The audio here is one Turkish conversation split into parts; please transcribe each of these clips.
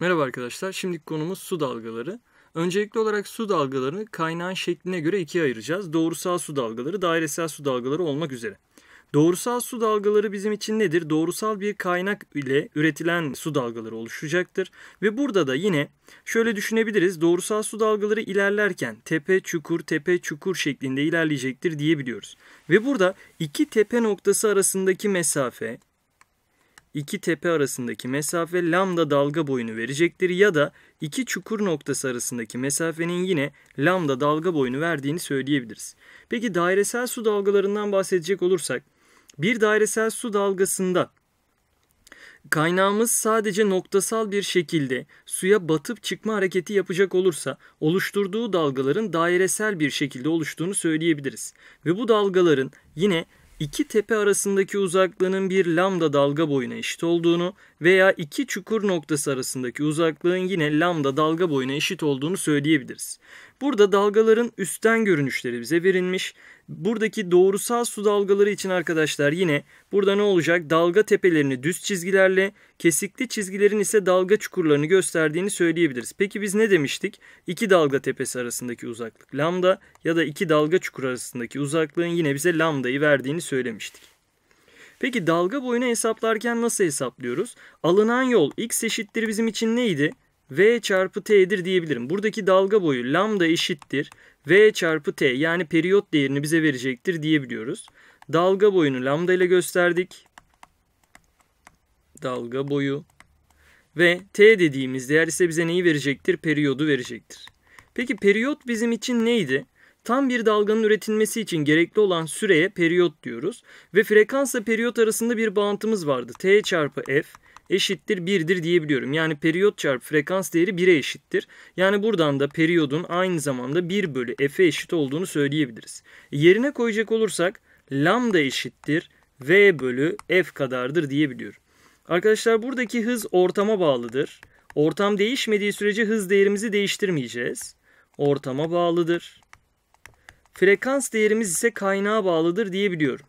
Merhaba arkadaşlar. Şimdiki konumuz su dalgaları. Öncelikli olarak su dalgalarını kaynağın şekline göre ikiye ayıracağız. Doğrusal su dalgaları, dairesel su dalgaları olmak üzere. Doğrusal su dalgaları bizim için nedir? Doğrusal bir kaynak ile üretilen su dalgaları oluşacaktır. Ve burada da yine şöyle düşünebiliriz. Doğrusal su dalgaları ilerlerken tepe çukur tepe çukur şeklinde ilerleyecektir diyebiliyoruz. Ve burada iki tepe noktası arasındaki mesafe iki tepe arasındaki mesafe lambda dalga boyunu verecektir ya da iki çukur noktası arasındaki mesafenin yine lambda dalga boyunu verdiğini söyleyebiliriz. Peki dairesel su dalgalarından bahsedecek olursak bir dairesel su dalgasında kaynağımız sadece noktasal bir şekilde suya batıp çıkma hareketi yapacak olursa oluşturduğu dalgaların dairesel bir şekilde oluştuğunu söyleyebiliriz. Ve bu dalgaların yine iki tepe arasındaki uzaklığının bir lambda dalga boyuna eşit olduğunu veya iki çukur noktası arasındaki uzaklığın yine lambda dalga boyuna eşit olduğunu söyleyebiliriz. Burada dalgaların üstten görünüşleri bize verilmiş. Buradaki doğrusal su dalgaları için arkadaşlar yine burada ne olacak? Dalga tepelerini düz çizgilerle, kesikli çizgilerin ise dalga çukurlarını gösterdiğini söyleyebiliriz. Peki biz ne demiştik? İki dalga tepesi arasındaki uzaklık lambda ya da iki dalga çukur arasındaki uzaklığın yine bize lambdayı verdiğini söylemiştik. Peki dalga boyunu hesaplarken nasıl hesaplıyoruz? Alınan yol x eşittir bizim için neydi? v çarpı t'dir diyebilirim. Buradaki dalga boyu lambda eşittir v çarpı t yani periyot değerini bize verecektir diyebiliyoruz. Dalga boyunu lambda ile gösterdik. Dalga boyu ve t dediğimiz değer ise bize neyi verecektir? Periyodu verecektir. Peki periyot bizim için neydi? Tam bir dalganın üretilmesi için gerekli olan süreye periyot diyoruz ve frekansla periyot arasında bir bağıntımız vardı. T çarpı F eşittir 1'dir diyebiliyorum. Yani periyot çarpı frekans değeri 1'e eşittir. Yani buradan da periyodun aynı zamanda 1 bölü F'e eşit olduğunu söyleyebiliriz. Yerine koyacak olursak lambda eşittir V bölü F kadardır diyebiliyorum. Arkadaşlar buradaki hız ortama bağlıdır. Ortam değişmediği sürece hız değerimizi değiştirmeyeceğiz. Ortama bağlıdır. Frekans değerimiz ise kaynağa bağlıdır diyebiliyorum.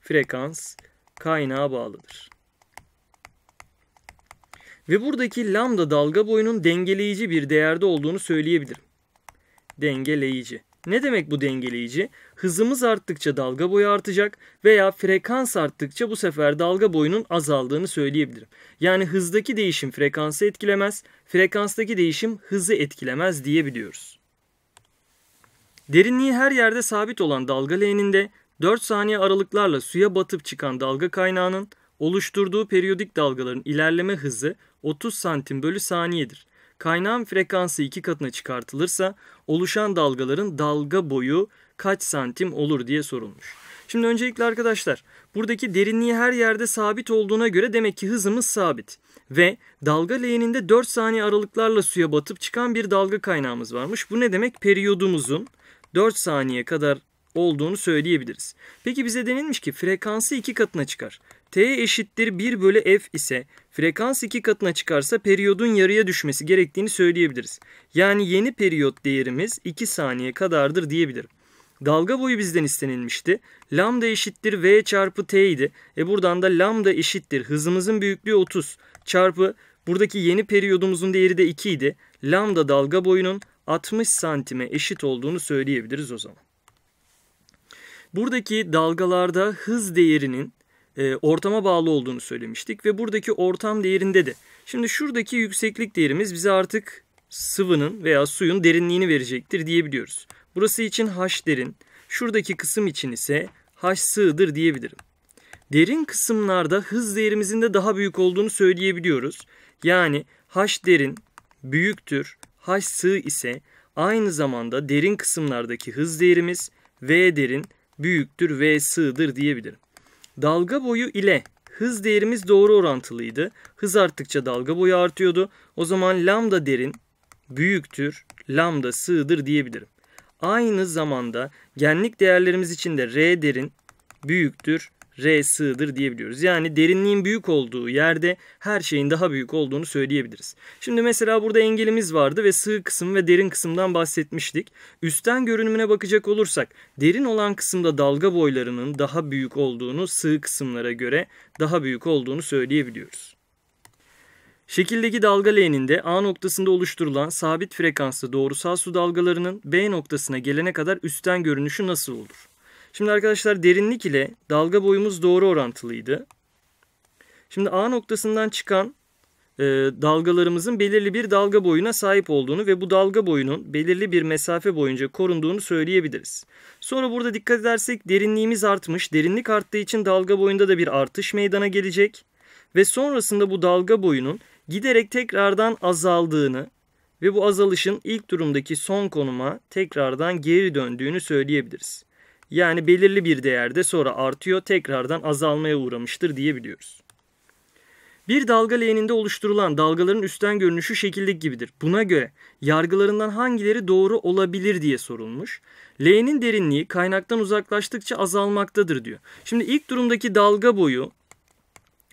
Frekans kaynağa bağlıdır. Ve buradaki lambda dalga boyunun dengeleyici bir değerde olduğunu söyleyebilirim. Dengeleyici. Ne demek bu dengeleyici? Hızımız arttıkça dalga boyu artacak veya frekans arttıkça bu sefer dalga boyunun azaldığını söyleyebilirim. Yani hızdaki değişim frekansı etkilemez, frekanstaki değişim hızı etkilemez diyebiliyoruz. Derinliği her yerde sabit olan dalga leğeninde 4 saniye aralıklarla suya batıp çıkan dalga kaynağının oluşturduğu periyodik dalgaların ilerleme hızı 30 santim bölü saniyedir. Kaynağın frekansı iki katına çıkartılırsa oluşan dalgaların dalga boyu kaç santim olur diye sorulmuş. Şimdi öncelikle arkadaşlar buradaki derinliği her yerde sabit olduğuna göre demek ki hızımız sabit. Ve dalga leğeninde 4 saniye aralıklarla suya batıp çıkan bir dalga kaynağımız varmış. Bu ne demek? Periyodumuzun 4 saniye kadar olduğunu söyleyebiliriz. Peki bize denilmiş ki frekansı 2 katına çıkar. T eşittir 1 bölü F ise frekans 2 katına çıkarsa periyodun yarıya düşmesi gerektiğini söyleyebiliriz. Yani yeni periyot değerimiz 2 saniye kadardır diyebilirim. Dalga boyu bizden istenilmişti. Lambda eşittir V çarpı T idi. E buradan da lambda eşittir hızımızın büyüklüğü 30 çarpı buradaki yeni periyodumuzun değeri de 2 idi. Lambda dalga boyunun 60 santime eşit olduğunu söyleyebiliriz o zaman. Buradaki dalgalarda hız değerinin e, ortama bağlı olduğunu söylemiştik ve buradaki ortam değerinde de. Şimdi şuradaki yükseklik değerimiz bize artık sıvının veya suyun derinliğini verecektir diyebiliyoruz. Burası için H derin, şuradaki kısım için ise H sığdır diyebilirim. Derin kısımlarda hız değerimizin de daha büyük olduğunu söyleyebiliyoruz. Yani H derin büyüktür H sığ ise aynı zamanda derin kısımlardaki hız değerimiz V derin büyüktür V sığdır diyebilirim. Dalga boyu ile hız değerimiz doğru orantılıydı. Hız arttıkça dalga boyu artıyordu. O zaman lambda derin büyüktür lambda sığdır diyebilirim. Aynı zamanda genlik değerlerimiz için de R derin büyüktür R sığdır diyebiliyoruz. Yani derinliğin büyük olduğu yerde her şeyin daha büyük olduğunu söyleyebiliriz. Şimdi mesela burada engelimiz vardı ve sığ kısım ve derin kısımdan bahsetmiştik. Üstten görünümüne bakacak olursak derin olan kısımda dalga boylarının daha büyük olduğunu sığ kısımlara göre daha büyük olduğunu söyleyebiliyoruz. Şekildeki dalga leğeninde A noktasında oluşturulan sabit frekanslı doğrusal su dalgalarının B noktasına gelene kadar üstten görünüşü nasıl olur? Şimdi arkadaşlar derinlik ile dalga boyumuz doğru orantılıydı. Şimdi A noktasından çıkan e, dalgalarımızın belirli bir dalga boyuna sahip olduğunu ve bu dalga boyunun belirli bir mesafe boyunca korunduğunu söyleyebiliriz. Sonra burada dikkat edersek derinliğimiz artmış. Derinlik arttığı için dalga boyunda da bir artış meydana gelecek. Ve sonrasında bu dalga boyunun giderek tekrardan azaldığını ve bu azalışın ilk durumdaki son konuma tekrardan geri döndüğünü söyleyebiliriz. Yani belirli bir değerde sonra artıyor tekrardan azalmaya uğramıştır diyebiliyoruz. Bir dalga leğeninde oluşturulan dalgaların üstten görünüşü şekillik gibidir. Buna göre yargılarından hangileri doğru olabilir diye sorulmuş. Leğenin derinliği kaynaktan uzaklaştıkça azalmaktadır diyor. Şimdi ilk durumdaki dalga boyu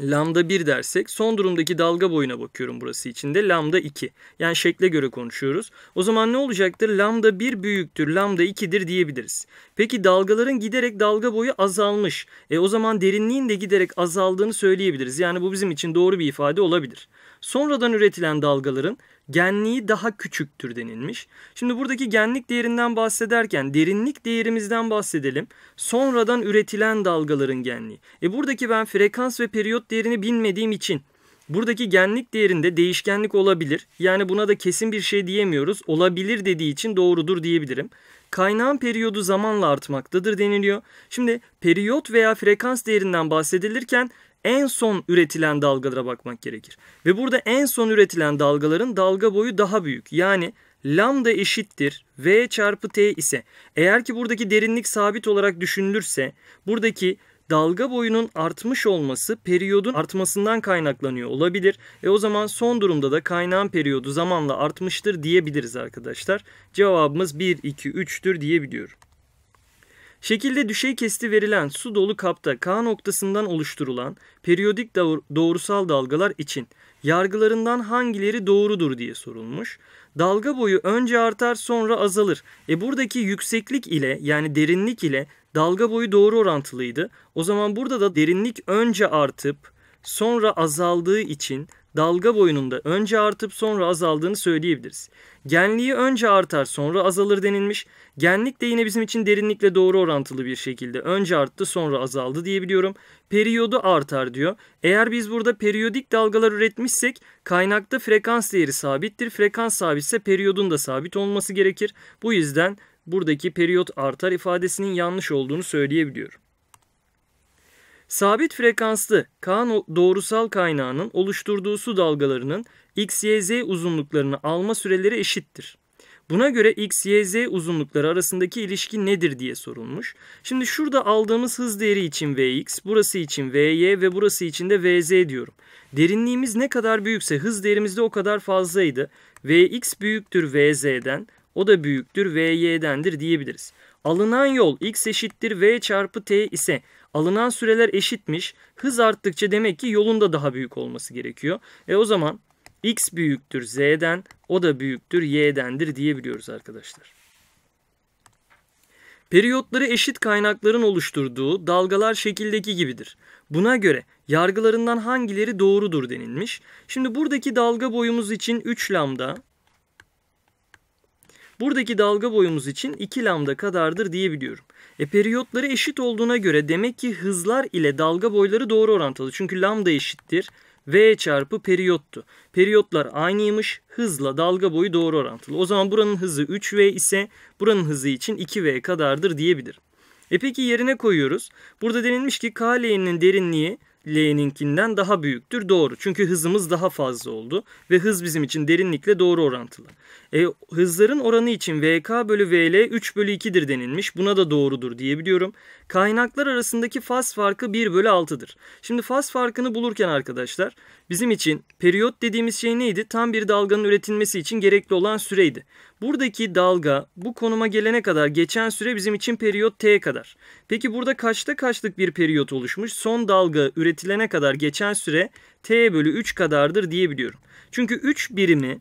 lambda 1 dersek son durumdaki dalga boyuna bakıyorum burası içinde lambda 2. Yani şekle göre konuşuyoruz. O zaman ne olacaktır? Lambda 1 büyüktür, lambda 2'dir diyebiliriz. Peki dalgaların giderek dalga boyu azalmış. E o zaman derinliğin de giderek azaldığını söyleyebiliriz. Yani bu bizim için doğru bir ifade olabilir. Sonradan üretilen dalgaların genliği daha küçüktür denilmiş. Şimdi buradaki genlik değerinden bahsederken derinlik değerimizden bahsedelim. Sonradan üretilen dalgaların genliği. E buradaki ben frekans ve periyot değerini bilmediğim için buradaki genlik değerinde değişkenlik olabilir. Yani buna da kesin bir şey diyemiyoruz. Olabilir dediği için doğrudur diyebilirim. Kaynağın periyodu zamanla artmaktadır deniliyor. Şimdi periyot veya frekans değerinden bahsedilirken en son üretilen dalgalara bakmak gerekir. Ve burada en son üretilen dalgaların dalga boyu daha büyük. Yani lambda eşittir v çarpı t ise eğer ki buradaki derinlik sabit olarak düşünülürse buradaki dalga boyunun artmış olması periyodun artmasından kaynaklanıyor olabilir. E o zaman son durumda da kaynağın periyodu zamanla artmıştır diyebiliriz arkadaşlar. Cevabımız 1, 2, 3'tür diyebiliyorum. Şekilde düşey kesti verilen su dolu kapta K noktasından oluşturulan periyodik doğrusal dalgalar için yargılarından hangileri doğrudur diye sorulmuş. Dalga boyu önce artar sonra azalır. E buradaki yükseklik ile yani derinlik ile dalga boyu doğru orantılıydı. O zaman burada da derinlik önce artıp sonra azaldığı için dalga boyununda önce artıp sonra azaldığını söyleyebiliriz. Genliği önce artar sonra azalır denilmiş. Genlik de yine bizim için derinlikle doğru orantılı bir şekilde önce arttı sonra azaldı diyebiliyorum. Periyodu artar diyor. Eğer biz burada periyodik dalgalar üretmişsek kaynakta frekans değeri sabittir. Frekans sabitse periyodun da sabit olması gerekir. Bu yüzden buradaki periyot artar ifadesinin yanlış olduğunu söyleyebiliyorum. Sabit frekanslı K doğrusal kaynağının oluşturduğu su dalgalarının x, y, z uzunluklarını alma süreleri eşittir. Buna göre x, y, z uzunlukları arasındaki ilişki nedir diye sorulmuş. Şimdi şurada aldığımız hız değeri için vx, burası için vy ve burası için de vz diyorum. Derinliğimiz ne kadar büyükse hız değerimiz de o kadar fazlaydı. vx büyüktür vz'den, o da büyüktür vy'dendir diyebiliriz. Alınan yol x eşittir v çarpı t ise alınan süreler eşitmiş. Hız arttıkça demek ki yolunda daha büyük olması gerekiyor. E o zaman x büyüktür z'den o da büyüktür y'dendir diyebiliyoruz arkadaşlar. Periyotları eşit kaynakların oluşturduğu dalgalar şekildeki gibidir. Buna göre yargılarından hangileri doğrudur denilmiş. Şimdi buradaki dalga boyumuz için 3 lambda, buradaki dalga boyumuz için 2 lambda kadardır diyebiliyorum. E periyotları eşit olduğuna göre demek ki hızlar ile dalga boyları doğru orantılı. Çünkü lambda eşittir. V çarpı periyottu. Periyotlar aynıymış. Hızla dalga boyu doğru orantılı. O zaman buranın hızı 3V ise buranın hızı için 2V kadardır diyebilirim. E peki yerine koyuyoruz. Burada denilmiş ki K derinliği L'ninkinden daha büyüktür. Doğru. Çünkü hızımız daha fazla oldu ve hız bizim için derinlikle doğru orantılı. E, hızların oranı için VK bölü VL 3 bölü 2'dir denilmiş. Buna da doğrudur diyebiliyorum. Kaynaklar arasındaki faz farkı 1 bölü 6'dır. Şimdi faz farkını bulurken arkadaşlar bizim için periyot dediğimiz şey neydi? Tam bir dalganın üretilmesi için gerekli olan süreydi. Buradaki dalga bu konuma gelene kadar geçen süre bizim için periyot T kadar. Peki burada kaçta kaçlık bir periyot oluşmuş? Son dalga üretilmesi üretilene kadar geçen süre t bölü 3 kadardır diyebiliyorum. Çünkü 3 birimi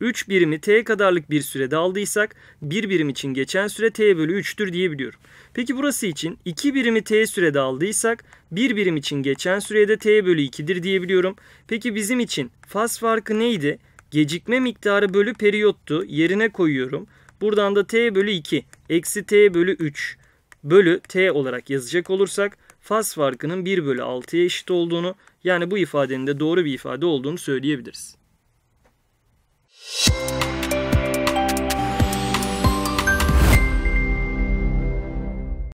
3 birimi t kadarlık bir sürede aldıysak 1 birim için geçen süre t bölü 3'tür diyebiliyorum. Peki burası için 2 birimi t sürede aldıysak 1 birim için geçen sürede t bölü 2'dir diyebiliyorum. Peki bizim için faz farkı neydi? Gecikme miktarı bölü periyottu. Yerine koyuyorum. Buradan da t bölü 2 eksi t bölü 3 bölü t olarak yazacak olursak faz farkının 1 bölü 6'ya eşit olduğunu yani bu ifadenin de doğru bir ifade olduğunu söyleyebiliriz. Müzik